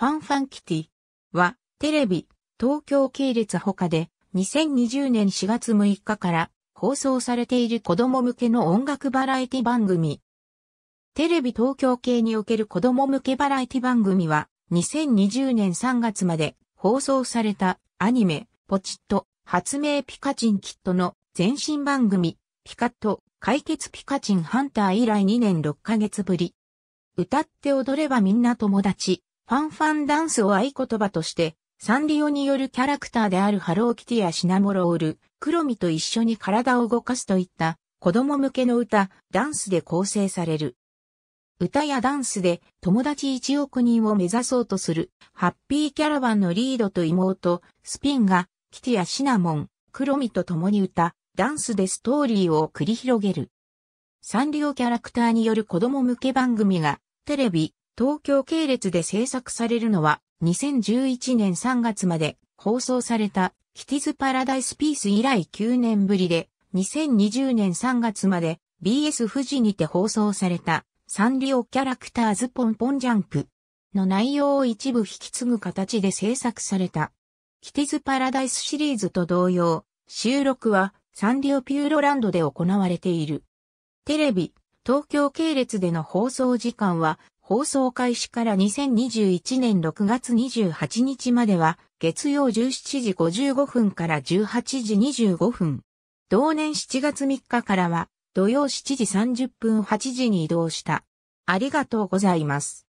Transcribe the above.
ファンファンキティはテレビ、東京系列他で2020年4月6日から放送されている子供向けの音楽バラエティ番組。テレビ東京系における子供向けバラエティ番組は2020年3月まで放送されたアニメ、ポチッと、発明ピカチンキットの前身番組、ピカッと、解決ピカチンハンター以来2年6ヶ月ぶり。歌って踊ればみんな友達。ファンファンダンスを合言葉として、サンリオによるキャラクターであるハローキティやシナモロール、クロミと一緒に体を動かすといった子供向けの歌、ダンスで構成される。歌やダンスで友達1億人を目指そうとするハッピーキャラバンのリードと妹、スピンがキティやシナモン、クロミと共に歌、ダンスでストーリーを繰り広げる。サンリオキャラクターによる子供向け番組がテレビ、東京系列で制作されるのは2011年3月まで放送されたキティズパラダイスピース以来9年ぶりで2020年3月まで BS 富士にて放送されたサンリオキャラクターズポンポンジャンプの内容を一部引き継ぐ形で制作された。キティズパラダイスシリーズと同様、収録はサンリオピューロランドで行われている。テレビ、東京系列での放送時間は放送開始から2021年6月28日までは、月曜17時55分から18時25分。同年7月3日からは、土曜7時30分8時に移動した。ありがとうございます。